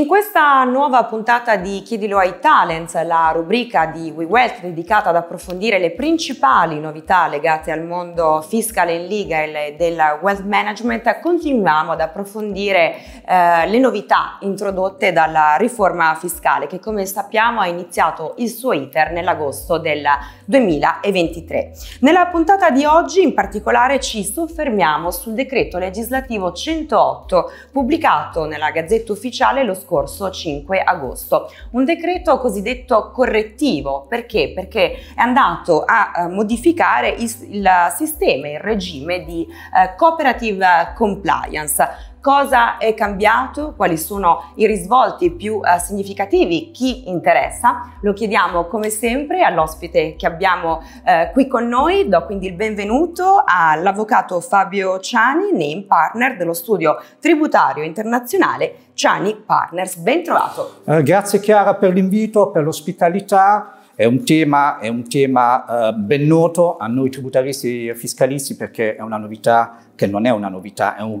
In questa nuova puntata di Chiedilo ai Talents, la rubrica di WeWealth dedicata ad approfondire le principali novità legate al mondo fiscale and legal e del wealth management, continuiamo ad approfondire eh, le novità introdotte dalla riforma fiscale che come sappiamo ha iniziato il suo iter nell'agosto del 2023. Nella puntata di oggi in particolare ci soffermiamo sul decreto legislativo 108 pubblicato nella Gazzetta Ufficiale lo scorso scorso 5 agosto. Un decreto cosiddetto correttivo, perché? Perché è andato a eh, modificare il, il eh, sistema, il regime di eh, cooperative compliance cosa è cambiato, quali sono i risvolti più uh, significativi, chi interessa. Lo chiediamo come sempre all'ospite che abbiamo uh, qui con noi, do quindi il benvenuto all'avvocato Fabio Ciani, name partner dello studio tributario internazionale Ciani Partners. Ben trovato. Eh, grazie Chiara per l'invito, per l'ospitalità è un tema, è un tema eh, ben noto a noi tributaristi e fiscalisti perché è una novità che non è una novità, è un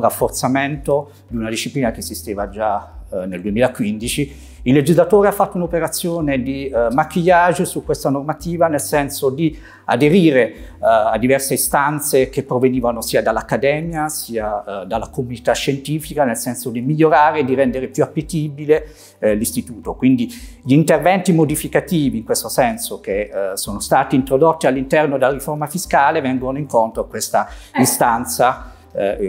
rafforzamento di una disciplina che esisteva già eh, nel 2015, il legislatore ha fatto un'operazione di eh, maquillage su questa normativa nel senso di aderire eh, a diverse istanze che provenivano sia dall'accademia sia eh, dalla comunità scientifica, nel senso di migliorare, e di rendere più appetibile eh, l'istituto. Quindi gli interventi modificativi in questo senso che eh, sono stati introdotti all'interno della riforma fiscale vengono incontro a questa istanza,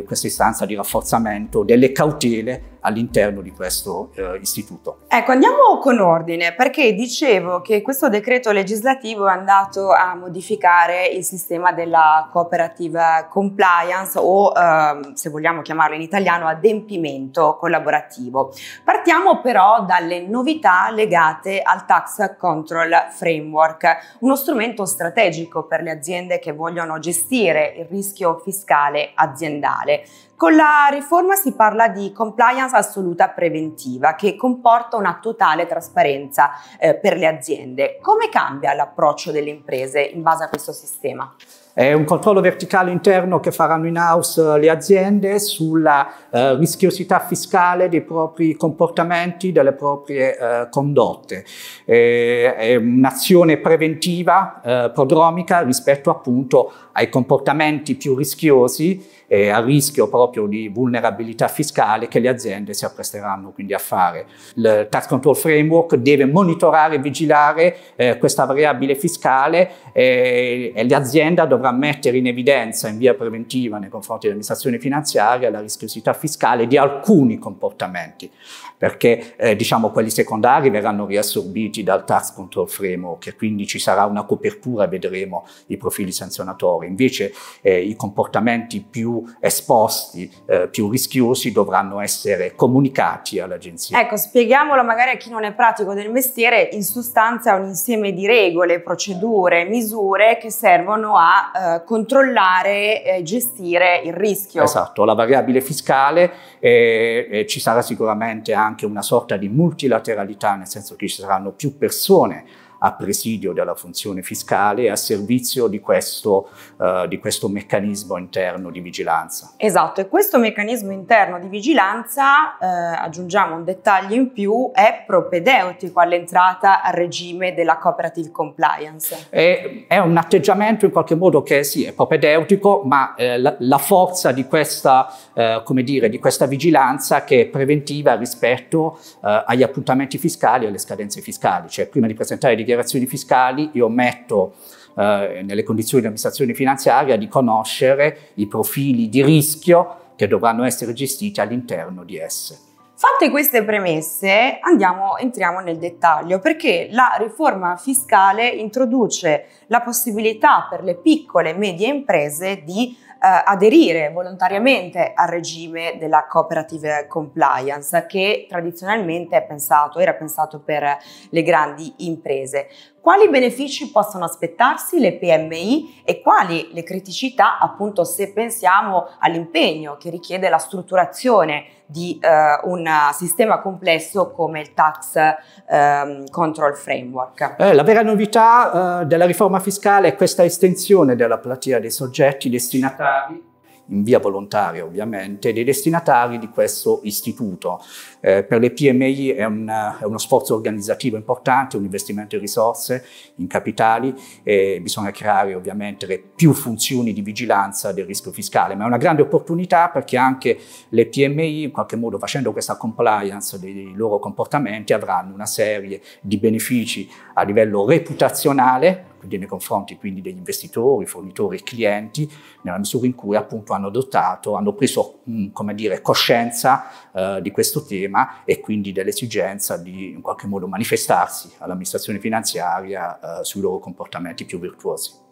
questa istanza di rafforzamento delle cautele all'interno di questo eh, istituto. Ecco, andiamo con ordine perché dicevo che questo decreto legislativo è andato a modificare il sistema della cooperative compliance o eh, se vogliamo chiamarlo in italiano adempimento collaborativo. Partiamo però dalle novità legate al Tax Control Framework, uno strumento strategico per le aziende che vogliono gestire il rischio fiscale aziendale. Con la riforma si parla di compliance assoluta preventiva che comporta una totale trasparenza eh, per le aziende. Come cambia l'approccio delle imprese in base a questo sistema? È un controllo verticale interno che faranno in house eh, le aziende sulla eh, rischiosità fiscale dei propri comportamenti, delle proprie eh, condotte. E, eh, è un'azione preventiva, eh, prodromica rispetto appunto ai comportamenti più rischiosi e a rischio proprio di vulnerabilità fiscale che le aziende si appresteranno quindi a fare. Il Tax Control Framework deve monitorare e vigilare eh, questa variabile fiscale e, e l'azienda dovrà allora mettere in evidenza in via preventiva nei confronti dell'amministrazione finanziaria la rischiosità fiscale di alcuni comportamenti, perché eh, diciamo quelli secondari verranno riassorbiti dal tax control framework e quindi ci sarà una copertura, vedremo i profili sanzionatori. Invece eh, i comportamenti più esposti, eh, più rischiosi dovranno essere comunicati all'agenzia. Ecco, spieghiamolo magari a chi non è pratico del mestiere, in sostanza è un insieme di regole, procedure, misure che servono a eh, controllare e gestire il rischio. Esatto, la variabile fiscale eh, eh, ci sarà sicuramente anche una sorta di multilateralità, nel senso che ci saranno più persone a presidio della funzione fiscale e a servizio di questo, uh, di questo meccanismo interno di vigilanza. Esatto, e questo meccanismo interno di vigilanza, eh, aggiungiamo un dettaglio in più, è propedeutico all'entrata a regime della cooperative compliance. È, è un atteggiamento in qualche modo che sì, è propedeutico, ma eh, la, la, forza di questa, eh, come dire, di questa vigilanza che è preventiva rispetto eh, agli appuntamenti fiscali e alle scadenze fiscali, cioè prima di presentare dichiarazioni dichiarazioni fiscali io metto eh, nelle condizioni di amministrazione finanziaria di conoscere i profili di rischio che dovranno essere gestiti all'interno di esse. Fatte queste premesse, andiamo, entriamo nel dettaglio perché la riforma fiscale introduce la possibilità per le piccole e medie imprese di eh, aderire volontariamente al regime della cooperative compliance che tradizionalmente pensato, era pensato per le grandi imprese. Quali benefici possono aspettarsi le PMI e quali le criticità, appunto, se pensiamo all'impegno che richiede la strutturazione di eh, un sistema complesso come il Tax eh, Control Framework? Eh, la vera novità eh, della riforma fiscale è questa estensione della platea dei soggetti destinatari destinatari in via volontaria ovviamente, dei destinatari di questo istituto. Eh, per le PMI è, un, è, uno sforzo organizzativo importante, un investimento in risorse, in capitali e bisogna creare ovviamente le più funzioni di vigilanza del rischio fiscale, ma è una grande opportunità perché anche le PMI in qualche modo facendo questa compliance dei loro comportamenti avranno una serie di benefici a livello reputazionale nei confronti quindi degli investitori, fornitori e clienti, nella misura in cui appunto hanno adottato, hanno preso mm, come dire, coscienza eh, di questo tema e quindi dell'esigenza di in qualche modo manifestarsi all'amministrazione finanziaria eh, sui loro comportamenti più virtuosi.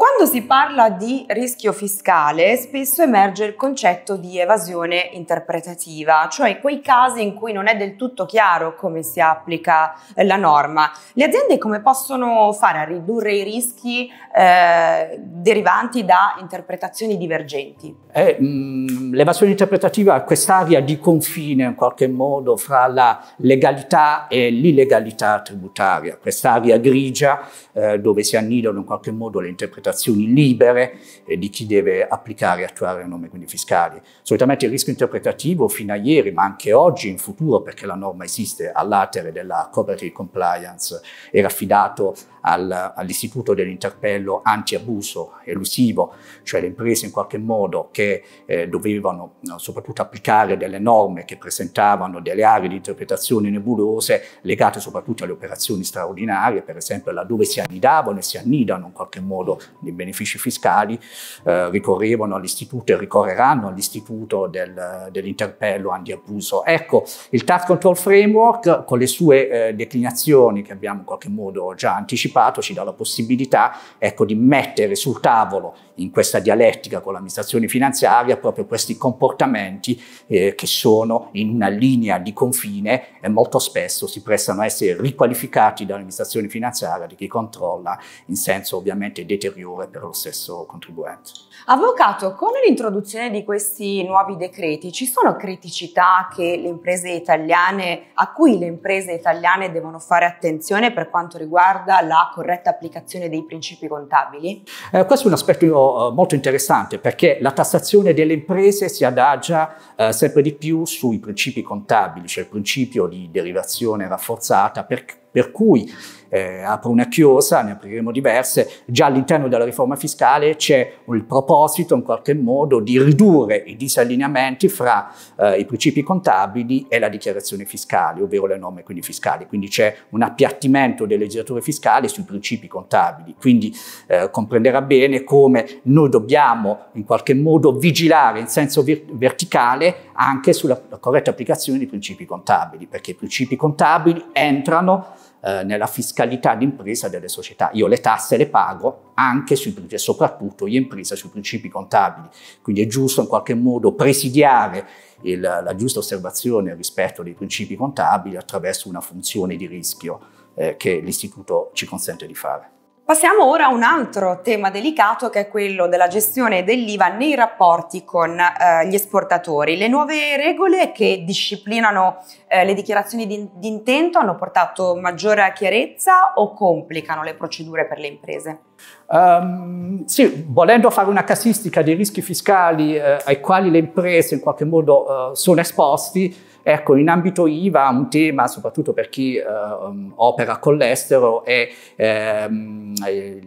Quando si parla di rischio fiscale spesso emerge il concetto di evasione interpretativa, cioè quei casi in cui non è del tutto chiaro come si applica eh, la norma. Le aziende come possono fare a ridurre i rischi eh, derivanti da interpretazioni divergenti? Eh, mm, l'evasione interpretativa è quest'area di confine in qualche modo fra la legalità e l'illegalità tributaria, quest'area grigia eh, dove si annidano in qualche modo le interpretazioni interpretazioni libere eh, di chi deve applicare e attuare le norme quindi fiscali. Solitamente il rischio interpretativo fino a ieri, ma anche oggi in futuro, perché la norma esiste all'atere della corporate compliance, era affidato al, all'istituto dell'interpello anti-abuso elusivo, cioè le imprese in qualche modo che eh, dovevano no, soprattutto applicare delle norme che presentavano delle aree di interpretazione nebulose legate soprattutto alle operazioni straordinarie, per esempio laddove si annidavano e si annidano in qualche modo dei benefici fiscali, eh, ricorrevano all'istituto e ricorreranno all'istituto del, dell'interpello anti-abuso. Ecco, il Task Control Framework con le sue eh, declinazioni che abbiamo in qualche modo già anticipato, anticipato ci dà la possibilità ecco, di mettere sul tavolo in questa dialettica con l'amministrazione finanziaria proprio questi comportamenti eh, che sono in una linea di confine e molto spesso si prestano a essere riqualificati dall'amministrazione finanziaria di chi controlla in senso ovviamente deteriore per lo stesso contribuente. Avvocato, con l'introduzione di questi nuovi decreti ci sono criticità che le imprese italiane, a cui le imprese italiane devono fare attenzione per quanto riguarda la la corretta applicazione dei principi contabili? Eh, questo è un aspetto eh, molto interessante perché la tassazione delle imprese si adagia eh, sempre di più sui principi contabili, cioè il principio di derivazione rafforzata per, per cui eh, apro una chiosa, ne apriremo diverse, già all'interno della riforma fiscale c'è il proposito in qualche modo di ridurre i disallineamenti fra eh, i principi contabili e la dichiarazione fiscale, ovvero le norme quindi fiscali. Quindi c'è un appiattimento delle legislature fiscali sui principi contabili. Quindi eh, comprenderà bene come noi dobbiamo in qualche modo vigilare in senso verticale anche sulla corretta applicazione dei principi contabili, perché i principi contabili entrano eh, nella fiscalità d'impresa delle società. Io le tasse le pago anche sui, e soprattutto le impresa sui principi contabili, quindi è giusto in qualche modo presidiare il, la giusta osservazione rispetto ai principi contabili attraverso una funzione di rischio eh, che l'istituto ci consente di fare. Passiamo ora a un altro tema delicato che è quello della gestione dell'IVA nei rapporti con eh, gli esportatori. Le nuove regole che disciplinano eh, le dichiarazioni di, di intento hanno portato maggiore chiarezza o complicano le procedure per le imprese? Um, sì, volendo fare una casistica dei rischi fiscali eh, ai quali le imprese in qualche modo eh, sono esposti, Ecco, in ambito IVA un tema, soprattutto per chi eh, um, opera con l'estero, è ehm,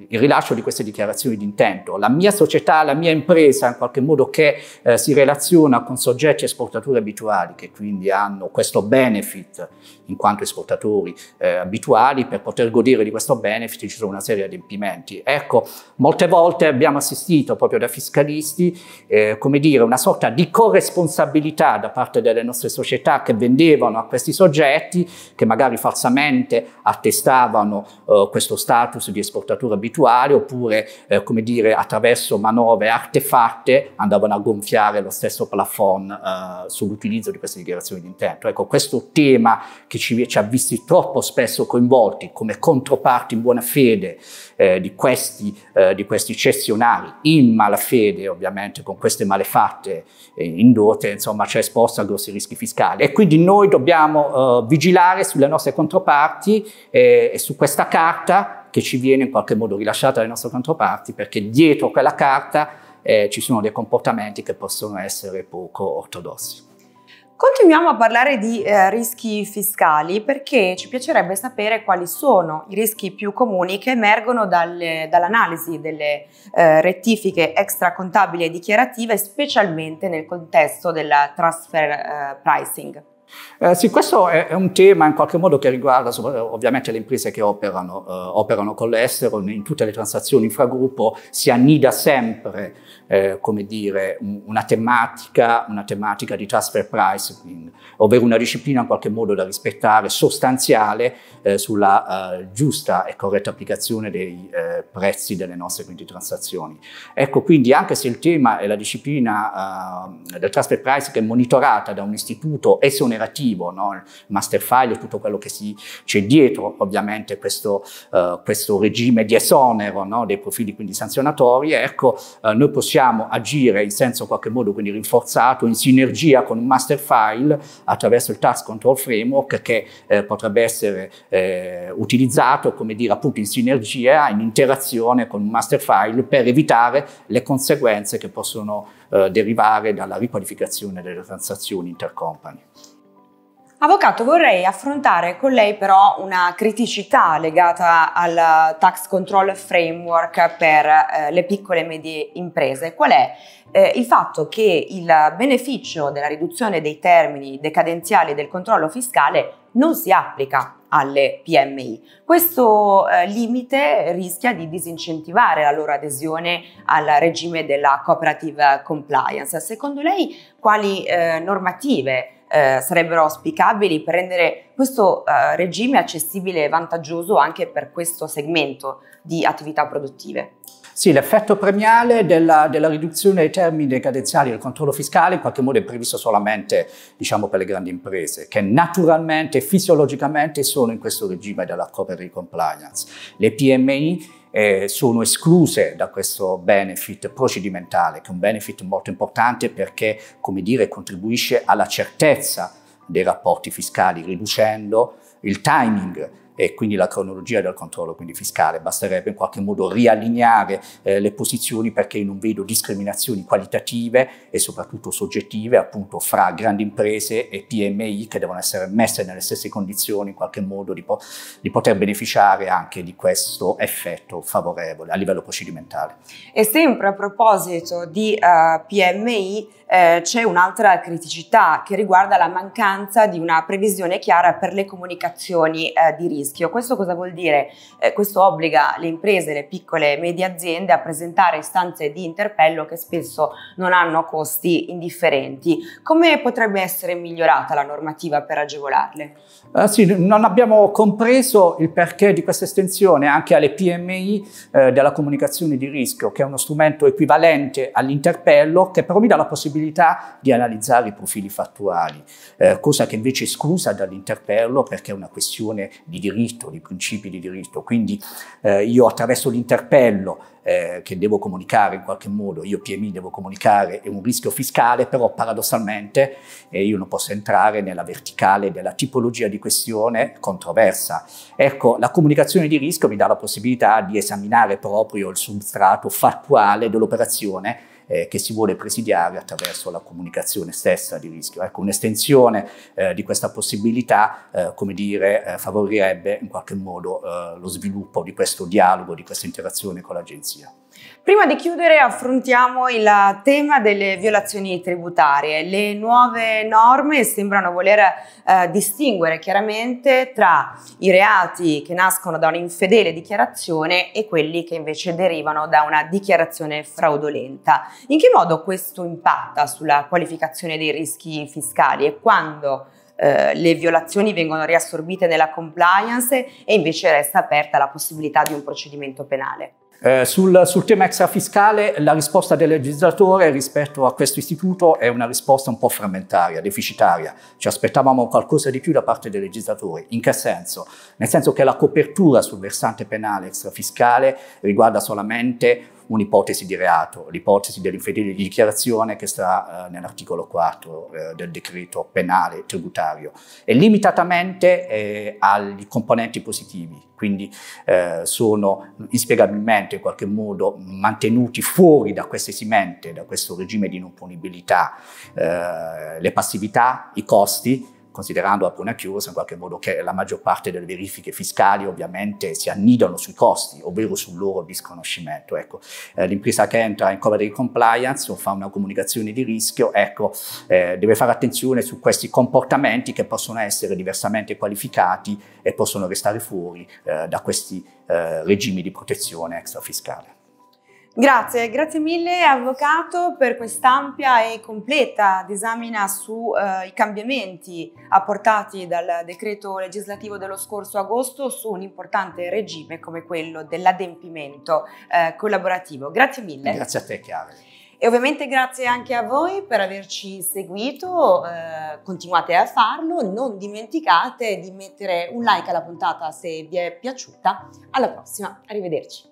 il rilascio di queste dichiarazioni di intento. La mia società, la mia impresa, in qualche modo che eh, si relaziona con soggetti esportatori abituali, che quindi hanno questo benefit in quanto esportatori eh, abituali, per poter godere di questo benefit ci sono una serie di adempimenti. Ecco, molte volte abbiamo assistito proprio da fiscalisti, eh, come dire, una sorta di corresponsabilità da parte delle nostre società società che vendevano a questi soggetti, che magari falsamente attestavano eh, questo status di esportatore abituale, oppure, eh, come dire, attraverso manovre artefatte andavano a gonfiare lo stesso plafond eh, sull'utilizzo di queste dichiarazioni di intento. Ecco, questo tema che ci, ci ha visti troppo spesso coinvolti come controparti in buona fede eh, di questi, eh, di, questi, cessionari, in malafede ovviamente, con queste malefatte eh, indotte, insomma, ci ha esposto a grossi rischi fiscali e quindi noi dobbiamo eh, vigilare sulle nostre controparti eh, e su questa carta che ci viene in qualche modo rilasciata dalle nostre controparti perché dietro quella carta eh, ci sono dei comportamenti che possono essere poco ortodossi. Continuiamo a parlare di eh, rischi fiscali perché ci piacerebbe sapere quali sono i rischi più comuni che emergono dal, dall'analisi delle eh, rettifiche extracontabili e dichiarative, specialmente nel contesto del transfer eh, pricing. Eh, sì, questo è, è, un tema in qualche modo che riguarda ovviamente le imprese che operano, eh, operano con l'estero, in tutte le transazioni infragruppo si annida sempre, eh, come dire, una, tematica, una tematica di transfer pricing, ovvero una disciplina in qualche modo da rispettare, sostanziale, eh, sulla eh, giusta e corretta applicazione dei eh, prezzi delle nostre quindi, transazioni. Ecco, quindi anche se il tema è la disciplina ehm, del transfer pricing che è monitorata da un istituto esonerato, generativo, no? il master file e tutto quello che c'è dietro, ovviamente questo, uh, questo regime di esonero no? dei profili quindi sanzionatori, ecco uh, noi possiamo agire in senso in qualche modo quindi rinforzato, in sinergia con un master file attraverso il task control framework che eh, potrebbe essere eh, utilizzato, come dire, appunto in sinergia, in interazione con un master file per evitare le conseguenze che possono eh, derivare dalla riqualificazione delle transazioni intercompany. Avvocato, vorrei affrontare con lei però una criticità legata al tax control framework per eh, le piccole e medie imprese. Qual è? Eh, il fatto che il beneficio della riduzione dei termini decadenziali del controllo fiscale non si applica alle PMI. Questo eh, limite rischia di disincentivare la loro adesione al regime della cooperative compliance. Secondo lei quali eh, normative eh, sarebbero auspicabili per rendere questo eh, regime accessibile e vantaggioso anche per questo segmento di attività produttive? Sì, l'effetto premiale della, della, riduzione dei termini decadenziali del controllo fiscale in qualche modo è previsto solamente diciamo, per le grandi imprese, che naturalmente, fisiologicamente sono in questo regime della corporate compliance. Le PMI eh, sono escluse da questo benefit procedimentale, che è un benefit molto importante perché, come dire, contribuisce alla certezza dei rapporti fiscali, riducendo il timing e quindi la cronologia del controllo quindi fiscale. Basterebbe in qualche modo riallineare eh, le posizioni perché non vedo discriminazioni qualitative e soprattutto soggettive appunto fra grandi imprese e PMI che devono essere messe nelle stesse condizioni in qualche modo di, po di poter beneficiare anche di questo effetto favorevole a livello procedimentale. E sempre a proposito di uh, eh, PMI eh, c'è un'altra criticità che riguarda la mancanza di una previsione chiara per le comunicazioni eh, di rischio rischio. Questo cosa vuol dire? Eh, questo obbliga le imprese, le piccole e medie aziende a presentare istanze di interpello che spesso non hanno costi indifferenti. Come potrebbe essere migliorata la normativa per agevolarle? Eh, sì, non abbiamo compreso il perché di questa estensione anche alle PMI eh, della comunicazione di rischio, che è uno strumento equivalente all'interpello che però mi dà la possibilità di analizzare i profili fattuali, eh, cosa che invece è esclusa dall'interpello perché è una questione di diritto diritto, di principi di diritto. Quindi eh, io attraverso l'interpello eh, che devo comunicare in qualche modo, io PMI devo comunicare, è un rischio fiscale, però paradossalmente eh, io non posso entrare nella verticale della tipologia di questione controversa. Ecco, la comunicazione di rischio mi dà la possibilità di esaminare proprio il substrato fattuale dell'operazione eh, che si vuole presidiare attraverso la comunicazione stessa di rischio. Ecco, un'estensione eh, di questa possibilità, eh, come dire, eh, favorirebbe in qualche modo eh, lo sviluppo di questo dialogo, di questa interazione con l'agenzia. Prima di chiudere affrontiamo il tema delle violazioni tributarie. Le nuove norme sembrano voler eh, distinguere chiaramente tra i reati che nascono da un'infedele dichiarazione e quelli che invece derivano da una dichiarazione fraudolenta. In che modo questo impatta sulla qualificazione dei rischi fiscali e quando eh, le violazioni vengono riassorbite nella compliance e invece resta aperta la possibilità di un procedimento penale? Eh, sul, sul, tema extrafiscale la risposta del legislatore rispetto a questo istituto è una risposta un po' frammentaria, deficitaria. Ci aspettavamo qualcosa di più da parte del legislatore. In che senso? Nel senso che la copertura sul versante penale extrafiscale riguarda solamente un'ipotesi di reato, l'ipotesi dell'infedele di dichiarazione che sta eh, nell'articolo 4 eh, del decreto penale tributario, e limitatamente eh, agli componenti positivi, quindi eh, sono inspiegabilmente in qualche modo mantenuti fuori da questa esimente, da questo regime di non punibilità, eh, le passività, i costi considerando una chiusa in qualche modo che la maggior parte delle verifiche fiscali ovviamente si annidano sui costi, ovvero sul loro disconoscimento. Ecco, eh, l'impresa che entra in cover di compliance o fa una comunicazione di rischio, ecco, eh, deve fare attenzione su questi comportamenti che possono essere diversamente qualificati e possono restare fuori eh, da questi eh, regimi di protezione extrafiscale. Grazie, grazie mille Avvocato per quest'ampia e completa disamina sui eh, cambiamenti apportati dal decreto legislativo dello scorso agosto su un importante regime come quello dell'adempimento eh, collaborativo. Grazie mille. Grazie a te Chiave. E ovviamente grazie anche a voi per averci seguito, eh, continuate a farlo, non dimenticate di mettere un like alla puntata se vi è piaciuta. Alla prossima, arrivederci.